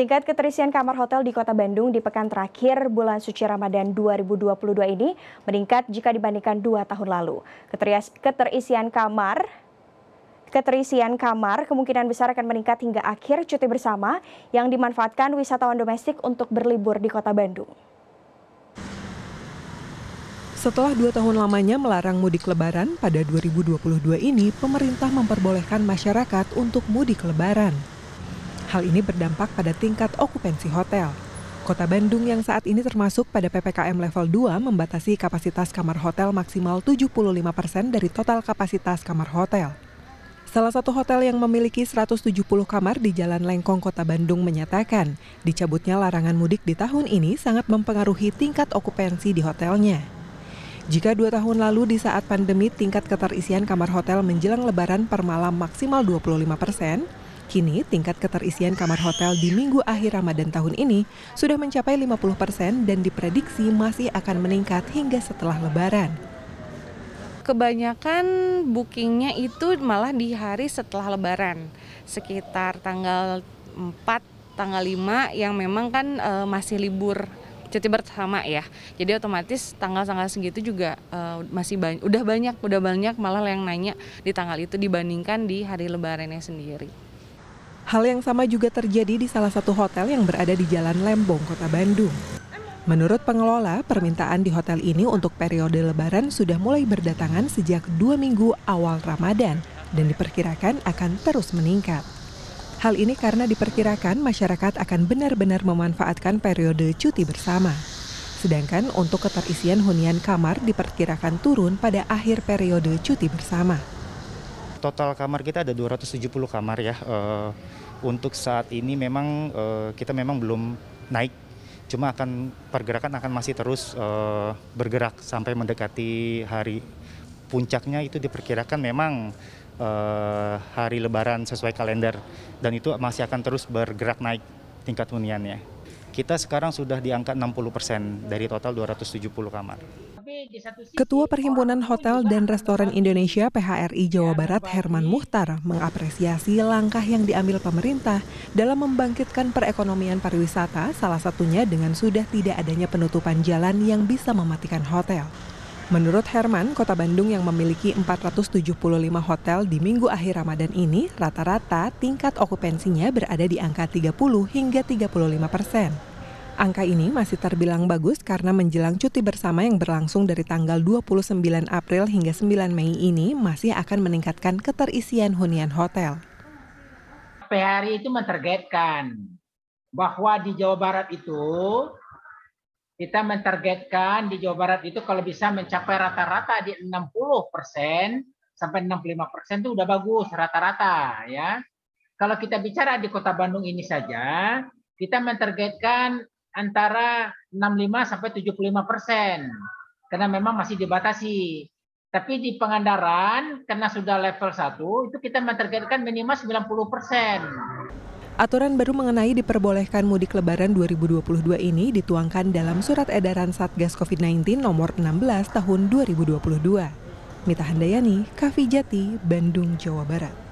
Tingkat keterisian kamar hotel di Kota Bandung di pekan terakhir bulan suci Ramadan 2022 ini meningkat jika dibandingkan dua tahun lalu. Keterisian kamar Keterisian kamar kemungkinan besar akan meningkat hingga akhir cuti bersama yang dimanfaatkan wisatawan domestik untuk berlibur di kota Bandung. Setelah dua tahun lamanya melarang mudik lebaran, pada 2022 ini pemerintah memperbolehkan masyarakat untuk mudik lebaran. Hal ini berdampak pada tingkat okupansi hotel. Kota Bandung yang saat ini termasuk pada PPKM level 2 membatasi kapasitas kamar hotel maksimal 75% persen dari total kapasitas kamar hotel. Salah satu hotel yang memiliki 170 kamar di Jalan Lengkong Kota Bandung menyatakan, dicabutnya larangan mudik di tahun ini sangat mempengaruhi tingkat okupansi di hotelnya. Jika dua tahun lalu di saat pandemi tingkat keterisian kamar hotel menjelang lebaran per malam maksimal 25 persen, Kini, tingkat keterisian kamar hotel di minggu akhir Ramadan tahun ini sudah mencapai 50 persen dan diprediksi masih akan meningkat hingga setelah Lebaran. Kebanyakan bookingnya itu malah di hari setelah Lebaran, sekitar tanggal 4, tanggal 5 yang memang kan e, masih libur cuti bersama ya. Jadi otomatis tanggal-tanggal segitu juga e, masih banyak, udah banyak, udah banyak malah yang nanya di tanggal itu dibandingkan di hari lebarannya sendiri. Hal yang sama juga terjadi di salah satu hotel yang berada di Jalan Lembong, Kota Bandung. Menurut pengelola, permintaan di hotel ini untuk periode lebaran sudah mulai berdatangan sejak dua minggu awal Ramadan dan diperkirakan akan terus meningkat. Hal ini karena diperkirakan masyarakat akan benar-benar memanfaatkan periode cuti bersama. Sedangkan untuk keterisian hunian kamar diperkirakan turun pada akhir periode cuti bersama total kamar kita ada 270 kamar ya. Uh, untuk saat ini memang uh, kita memang belum naik, cuma akan pergerakan akan masih terus uh, bergerak sampai mendekati hari puncaknya itu diperkirakan memang uh, hari Lebaran sesuai kalender dan itu masih akan terus bergerak naik tingkat huniannya. Kita sekarang sudah di angka 60 persen dari total 270 kamar. Ketua Perhimpunan Hotel dan Restoran Indonesia PHRI Jawa Barat Herman Muhtar mengapresiasi langkah yang diambil pemerintah dalam membangkitkan perekonomian pariwisata salah satunya dengan sudah tidak adanya penutupan jalan yang bisa mematikan hotel. Menurut Herman, kota Bandung yang memiliki 475 hotel di minggu akhir Ramadan ini rata-rata tingkat okupansinya berada di angka 30 hingga 35 persen. Angka ini masih terbilang bagus karena menjelang cuti bersama yang berlangsung dari tanggal 29 April hingga 9 Mei ini masih akan meningkatkan keterisian hunian hotel. PHRI itu mentargetkan bahwa di Jawa Barat itu kita mentargetkan di Jawa Barat itu kalau bisa mencapai rata-rata di 60 persen sampai 65 persen itu udah bagus rata-rata ya. Kalau kita bicara di Kota Bandung ini saja, kita mentargetkan antara 65 sampai 75 persen karena memang masih dibatasi. Tapi di Pangandaran karena sudah level 1 itu kita menargetkan minimal 90 persen. Aturan baru mengenai diperbolehkan mudik lebaran 2022 ini dituangkan dalam surat edaran Satgas COVID-19 nomor 16 tahun 2022. Mita Handayani, Kavijati, Bandung, Jawa Barat.